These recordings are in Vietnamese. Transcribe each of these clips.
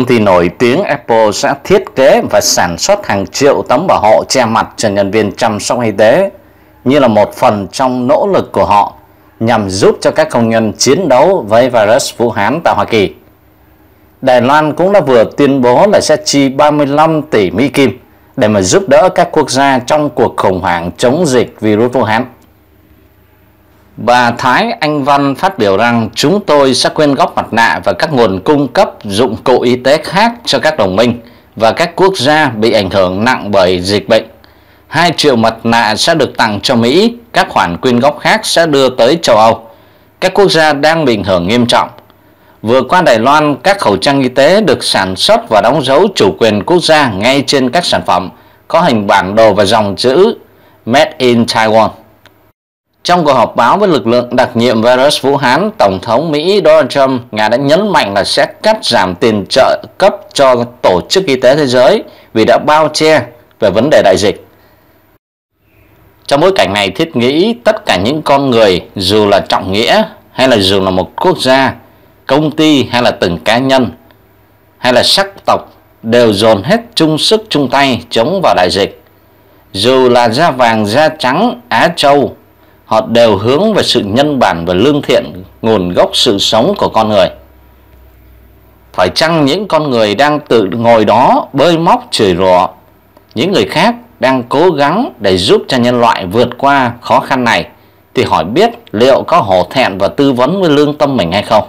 công ty nổi tiếng Apple sẽ thiết kế và sản xuất hàng triệu tấm bảo hộ che mặt cho nhân viên chăm sóc y tế như là một phần trong nỗ lực của họ nhằm giúp cho các công nhân chiến đấu với virus Vũ Hán tại Hoa Kỳ. Đài Loan cũng đã vừa tuyên bố là sẽ chi 35 tỷ Mỹ Kim để mà giúp đỡ các quốc gia trong cuộc khủng hoảng chống dịch virus Vũ Hán. Bà Thái Anh Văn phát biểu rằng chúng tôi sẽ quyên góp mặt nạ và các nguồn cung cấp dụng cụ y tế khác cho các đồng minh và các quốc gia bị ảnh hưởng nặng bởi dịch bệnh. 2 triệu mặt nạ sẽ được tặng cho Mỹ, các khoản quyên góp khác sẽ đưa tới châu Âu. Các quốc gia đang bị ảnh hưởng nghiêm trọng. Vừa qua Đài Loan, các khẩu trang y tế được sản xuất và đóng dấu chủ quyền quốc gia ngay trên các sản phẩm, có hình bản đồ và dòng chữ Made in Taiwan. Trong cuộc họp báo với lực lượng đặc nhiệm virus Vũ Hán, Tổng thống Mỹ Donald Trump Nga đã nhấn mạnh là sẽ cắt giảm tiền trợ cấp cho Tổ chức Y tế Thế giới vì đã bao che về vấn đề đại dịch. Trong bối cảnh này, thiết nghĩ tất cả những con người dù là trọng nghĩa hay là dù là một quốc gia, công ty hay là từng cá nhân hay là sắc tộc đều dồn hết chung sức chung tay chống vào đại dịch. Dù là da vàng, da trắng, Á Châu họ đều hướng về sự nhân bản và lương thiện nguồn gốc sự sống của con người phải chăng những con người đang tự ngồi đó bơi móc chửi rủa những người khác đang cố gắng để giúp cho nhân loại vượt qua khó khăn này thì hỏi biết liệu có hổ thẹn và tư vấn với lương tâm mình hay không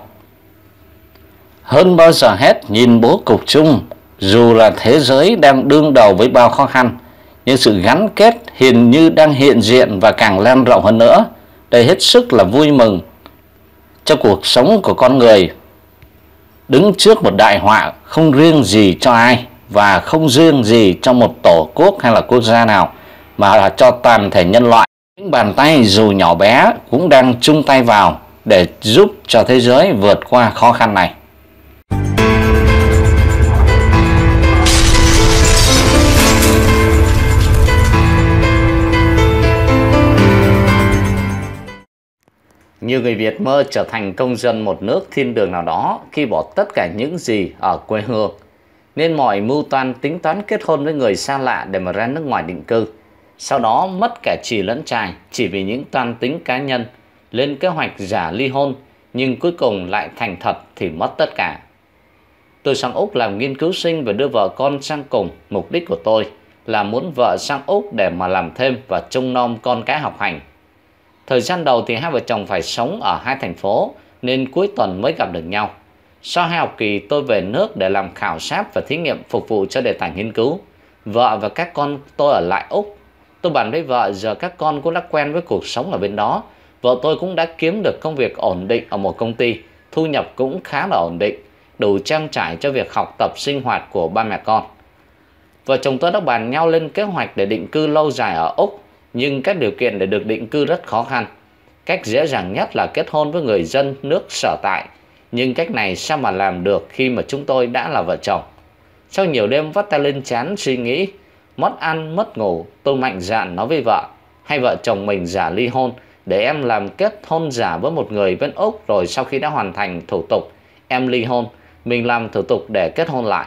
hơn bao giờ hết nhìn bố cục chung dù là thế giới đang đương đầu với bao khó khăn nhưng sự gắn kết hiền như đang hiện diện và càng lan rộng hơn nữa đây hết sức là vui mừng cho cuộc sống của con người đứng trước một đại họa không riêng gì cho ai và không riêng gì cho một tổ quốc hay là quốc gia nào mà là cho toàn thể nhân loại những bàn tay dù nhỏ bé cũng đang chung tay vào để giúp cho thế giới vượt qua khó khăn này Nhiều người Việt mơ trở thành công dân một nước thiên đường nào đó khi bỏ tất cả những gì ở quê hương. Nên mọi mưu toan tính toán kết hôn với người xa lạ để mà ra nước ngoài định cư. Sau đó mất cả chị lẫn trai chỉ vì những toan tính cá nhân, lên kế hoạch giả ly hôn nhưng cuối cùng lại thành thật thì mất tất cả. Tôi sang Úc làm nghiên cứu sinh và đưa vợ con sang cùng. Mục đích của tôi là muốn vợ sang Úc để mà làm thêm và trông nom con cái học hành. Thời gian đầu thì hai vợ chồng phải sống ở hai thành phố nên cuối tuần mới gặp được nhau. Sau hai học kỳ tôi về nước để làm khảo sát và thí nghiệm phục vụ cho đề tài nghiên cứu. Vợ và các con tôi ở lại Úc. Tôi bàn với vợ giờ các con cũng đã quen với cuộc sống ở bên đó. Vợ tôi cũng đã kiếm được công việc ổn định ở một công ty, thu nhập cũng khá là ổn định, đủ trang trải cho việc học tập sinh hoạt của ba mẹ con. Vợ chồng tôi đã bàn nhau lên kế hoạch để định cư lâu dài ở Úc nhưng các điều kiện để được định cư rất khó khăn. Cách dễ dàng nhất là kết hôn với người dân nước sở tại, nhưng cách này sao mà làm được khi mà chúng tôi đã là vợ chồng. Sau nhiều đêm vắt tay lên chán suy nghĩ, mất ăn, mất ngủ, tôi mạnh dạn nói với vợ, hay vợ chồng mình giả ly hôn để em làm kết hôn giả với một người bên Úc rồi sau khi đã hoàn thành thủ tục, em ly hôn, mình làm thủ tục để kết hôn lại.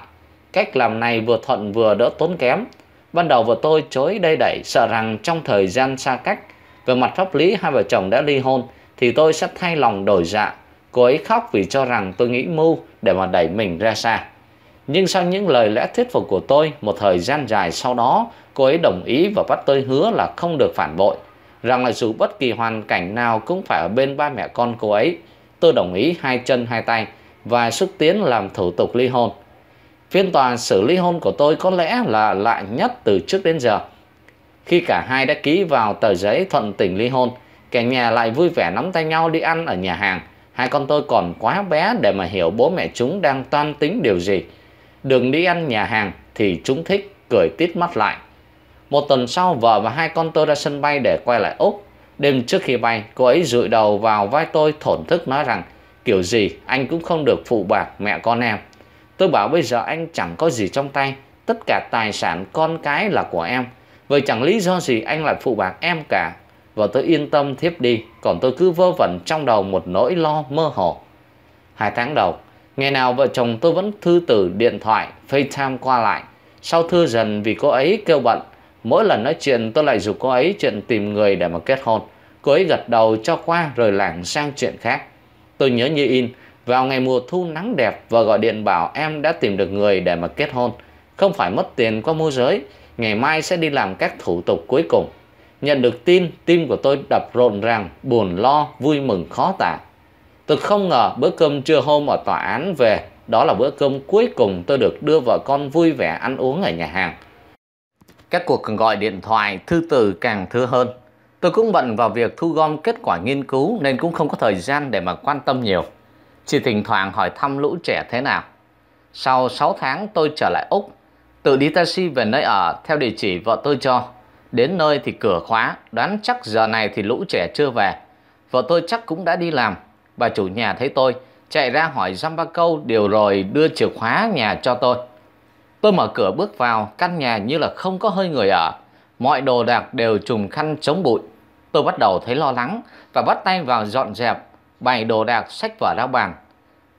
Cách làm này vừa thuận vừa đỡ tốn kém, Ban đầu vợ tôi chối đây đẩy sợ rằng trong thời gian xa cách, về mặt pháp lý hai vợ chồng đã ly hôn thì tôi sẽ thay lòng đổi dạ. Cô ấy khóc vì cho rằng tôi nghĩ mưu để mà đẩy mình ra xa. Nhưng sau những lời lẽ thuyết phục của tôi, một thời gian dài sau đó, cô ấy đồng ý và bắt tôi hứa là không được phản bội, rằng là dù bất kỳ hoàn cảnh nào cũng phải ở bên ba mẹ con cô ấy. Tôi đồng ý hai chân hai tay và xúc tiến làm thủ tục ly hôn phiên tòa xử ly hôn của tôi có lẽ là lạ nhất từ trước đến giờ. Khi cả hai đã ký vào tờ giấy thuận tình ly hôn, cả nhà lại vui vẻ nắm tay nhau đi ăn ở nhà hàng. Hai con tôi còn quá bé để mà hiểu bố mẹ chúng đang toan tính điều gì. Đừng đi ăn nhà hàng thì chúng thích, cười tít mắt lại. Một tuần sau, vợ và hai con tôi ra sân bay để quay lại Úc. Đêm trước khi bay, cô ấy rụi đầu vào vai tôi thổn thức nói rằng kiểu gì anh cũng không được phụ bạc mẹ con em. Tôi bảo bây giờ anh chẳng có gì trong tay, tất cả tài sản con cái là của em. Vậy chẳng lý do gì anh lại phụ bạc em cả. Và tôi yên tâm thiếp đi, còn tôi cứ vơ vẩn trong đầu một nỗi lo mơ hồ. Hai tháng đầu, ngày nào vợ chồng tôi vẫn thư từ điện thoại, FaceTime qua lại. Sau thư dần vì cô ấy kêu bận, mỗi lần nói chuyện tôi lại dục cô ấy chuyện tìm người để mà kết hôn. Cô ấy gật đầu cho qua rồi lảng sang chuyện khác. Tôi nhớ như in, vào ngày mùa thu nắng đẹp, và gọi điện bảo em đã tìm được người để mà kết hôn. Không phải mất tiền qua môi giới, ngày mai sẽ đi làm các thủ tục cuối cùng. Nhận được tin, tim của tôi đập rộn ràng, buồn lo, vui mừng khó tả. Tôi không ngờ bữa cơm trưa hôm ở tòa án về, đó là bữa cơm cuối cùng tôi được đưa vợ con vui vẻ ăn uống ở nhà hàng. Các cuộc gọi điện thoại, thư từ càng thưa hơn. Tôi cũng bận vào việc thu gom kết quả nghiên cứu nên cũng không có thời gian để mà quan tâm nhiều. Chỉ thỉnh thoảng hỏi thăm lũ trẻ thế nào. Sau 6 tháng tôi trở lại Úc, tự đi taxi về nơi ở theo địa chỉ vợ tôi cho. Đến nơi thì cửa khóa, đoán chắc giờ này thì lũ trẻ chưa về. Vợ tôi chắc cũng đã đi làm. Bà chủ nhà thấy tôi, chạy ra hỏi dăm ba câu điều rồi đưa chìa khóa nhà cho tôi. Tôi mở cửa bước vào, căn nhà như là không có hơi người ở. Mọi đồ đạc đều trùm khăn chống bụi. Tôi bắt đầu thấy lo lắng và bắt tay vào dọn dẹp bày đồ đạc sách vở ra bàn.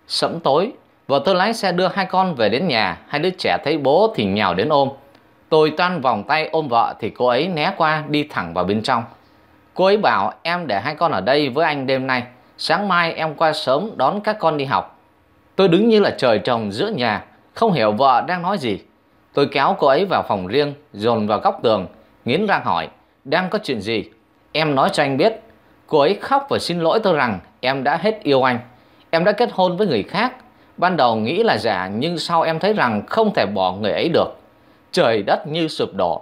Sẫm tối, vợ tôi lái xe đưa hai con về đến nhà, hai đứa trẻ thấy bố thì nhào đến ôm. Tôi toan vòng tay ôm vợ thì cô ấy né qua đi thẳng vào bên trong. Cô ấy bảo em để hai con ở đây với anh đêm nay, sáng mai em qua sớm đón các con đi học. Tôi đứng như là trời trồng giữa nhà, không hiểu vợ đang nói gì. Tôi kéo cô ấy vào phòng riêng, dồn vào góc tường, nghiến răng hỏi, đang có chuyện gì? Em nói cho anh biết, cô ấy khóc và xin lỗi tôi rằng em đã hết yêu anh. Em đã kết hôn với người khác. Ban đầu nghĩ là giả nhưng sau em thấy rằng không thể bỏ người ấy được. Trời đất như sụp đổ.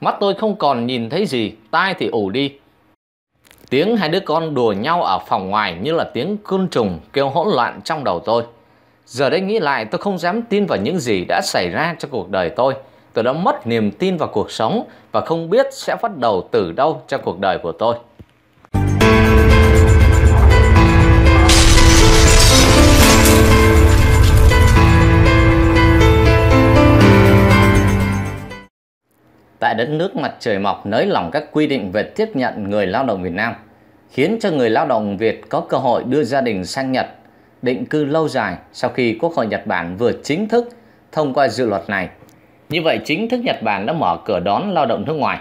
Mắt tôi không còn nhìn thấy gì, tai thì ù đi. Tiếng hai đứa con đùa nhau ở phòng ngoài như là tiếng côn trùng kêu hỗn loạn trong đầu tôi. Giờ đây nghĩ lại tôi không dám tin vào những gì đã xảy ra cho cuộc đời tôi. Tôi đã mất niềm tin vào cuộc sống và không biết sẽ bắt đầu từ đâu cho cuộc đời của tôi. đất nước mặt trời mọc nới lỏng các quy định về tiếp nhận người lao động Việt Nam, khiến cho người lao động Việt có cơ hội đưa gia đình sang Nhật định cư lâu dài sau khi Quốc hội Nhật Bản vừa chính thức thông qua dự luật này. Như vậy, chính thức Nhật Bản đã mở cửa đón lao động nước ngoài.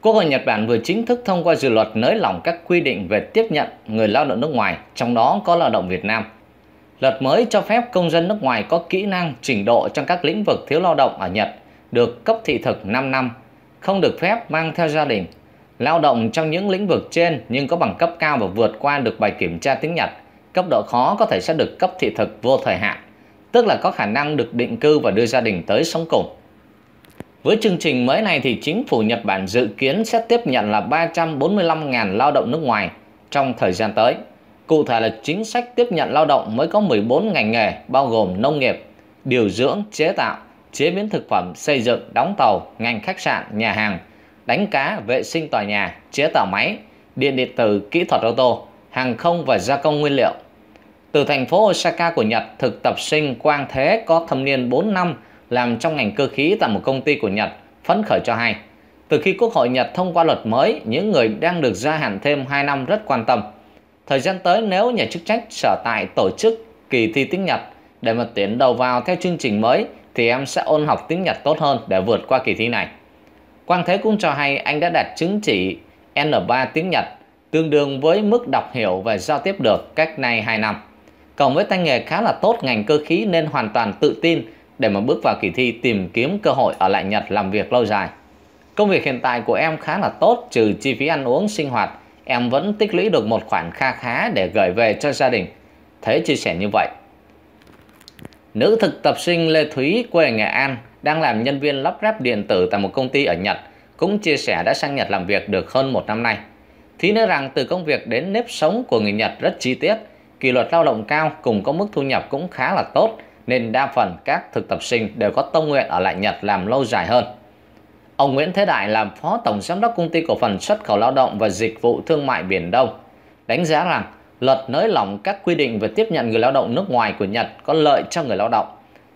Quốc hội Nhật Bản vừa chính thức thông qua dự luật nới lỏng các quy định về tiếp nhận người lao động nước ngoài, trong đó có lao động Việt Nam. Luật mới cho phép công dân nước ngoài có kỹ năng, trình độ trong các lĩnh vực thiếu lao động ở Nhật – được cấp thị thực 5 năm, không được phép mang theo gia đình, lao động trong những lĩnh vực trên nhưng có bằng cấp cao và vượt qua được bài kiểm tra tiếng Nhật, cấp độ khó có thể sẽ được cấp thị thực vô thời hạn, tức là có khả năng được định cư và đưa gia đình tới sống cùng. Với chương trình mới này thì chính phủ Nhật Bản dự kiến sẽ tiếp nhận là 345.000 lao động nước ngoài trong thời gian tới. Cụ thể là chính sách tiếp nhận lao động mới có 14 ngành nghề bao gồm nông nghiệp, điều dưỡng, chế tạo, chế biến thực phẩm xây dựng, đóng tàu, ngành khách sạn, nhà hàng, đánh cá, vệ sinh tòa nhà, chế tạo máy, điện điện tử, kỹ thuật ô tô, hàng không và gia công nguyên liệu. Từ thành phố Osaka của Nhật, thực tập sinh Quang Thế có thâm niên 4 năm làm trong ngành cơ khí tại một công ty của Nhật, phấn khởi cho hay. Từ khi Quốc hội Nhật thông qua luật mới, những người đang được gia hạn thêm 2 năm rất quan tâm. Thời gian tới nếu nhà chức trách sở tại tổ chức kỳ thi tiếng Nhật để mà tuyển đầu vào theo chương trình mới thì em sẽ ôn học tiếng Nhật tốt hơn để vượt qua kỳ thi này. Quang Thế cũng cho hay anh đã đạt chứng chỉ N3 tiếng Nhật tương đương với mức đọc hiểu và giao tiếp được cách nay 2 năm. Cộng với tay nghề khá là tốt ngành cơ khí nên hoàn toàn tự tin để mà bước vào kỳ thi tìm kiếm cơ hội ở lại Nhật làm việc lâu dài. Công việc hiện tại của em khá là tốt trừ chi phí ăn uống sinh hoạt, em vẫn tích lũy được một khoản kha khá để gửi về cho gia đình. Thế chia sẻ như vậy, Nữ thực tập sinh Lê Thúy quê Nghệ An đang làm nhân viên lắp ráp điện tử tại một công ty ở Nhật cũng chia sẻ đã sang Nhật làm việc được hơn một năm nay. Thúy nói rằng từ công việc đến nếp sống của người Nhật rất chi tiết, kỷ luật lao động cao cùng có mức thu nhập cũng khá là tốt nên đa phần các thực tập sinh đều có tâm nguyện ở lại Nhật làm lâu dài hơn. Ông Nguyễn Thế Đại làm phó tổng giám đốc công ty cổ phần xuất khẩu lao động và dịch vụ thương mại Biển Đông đánh giá rằng luật nới lỏng các quy định về tiếp nhận người lao động nước ngoài của Nhật có lợi cho người lao động.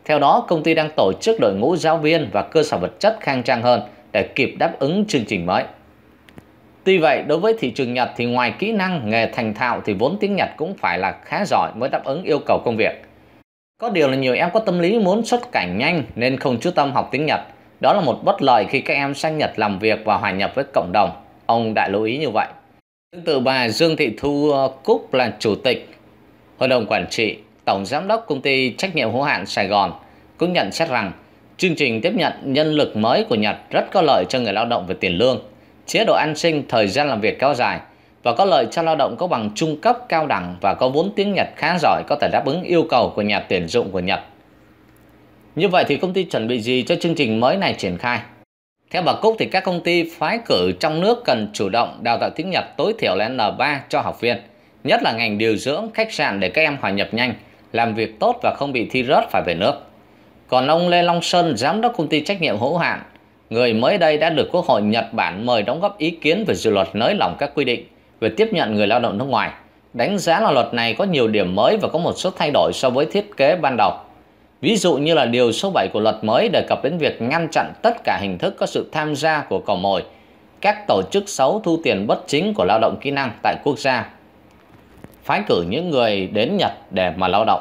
Theo đó, công ty đang tổ chức đội ngũ giáo viên và cơ sở vật chất khang trang hơn để kịp đáp ứng chương trình mới. Tuy vậy, đối với thị trường Nhật thì ngoài kỹ năng, nghề thành thạo thì vốn tiếng Nhật cũng phải là khá giỏi mới đáp ứng yêu cầu công việc. Có điều là nhiều em có tâm lý muốn xuất cảnh nhanh nên không chú tâm học tiếng Nhật. Đó là một bất lợi khi các em sang Nhật làm việc và hòa nhập với cộng đồng. Ông đã lưu ý như vậy. Từ bà Dương Thị Thu ờ, Cúc là Chủ tịch Hội đồng Quản trị Tổng Giám đốc Công ty Trách nhiệm hữu hạn Sài Gòn cũng nhận xét rằng chương trình tiếp nhận nhân lực mới của Nhật rất có lợi cho người lao động về tiền lương, chế độ an sinh, thời gian làm việc kéo dài và có lợi cho lao động có bằng trung cấp cao đẳng và có vốn tiếng Nhật khá giỏi có thể đáp ứng yêu cầu của nhà tuyển dụng của Nhật. Như vậy thì công ty chuẩn bị gì cho chương trình mới này triển khai? Theo bà Cúc thì các công ty phái cử trong nước cần chủ động đào tạo tiếng Nhật tối thiểu là N3 cho học viên, nhất là ngành điều dưỡng, khách sạn để các em hòa nhập nhanh, làm việc tốt và không bị thi rớt phải về nước. Còn ông Lê Long Sơn, giám đốc công ty trách nhiệm hữu hạn, người mới đây đã được Quốc hội Nhật Bản mời đóng góp ý kiến về dự luật nới lỏng các quy định về tiếp nhận người lao động nước ngoài. Đánh giá là luật này có nhiều điểm mới và có một số thay đổi so với thiết kế ban đầu. Ví dụ như là điều số 7 của luật mới đề cập đến việc ngăn chặn tất cả hình thức có sự tham gia của cò mồi, các tổ chức xấu thu tiền bất chính của lao động kỹ năng tại quốc gia. Phái cử những người đến Nhật để mà lao động.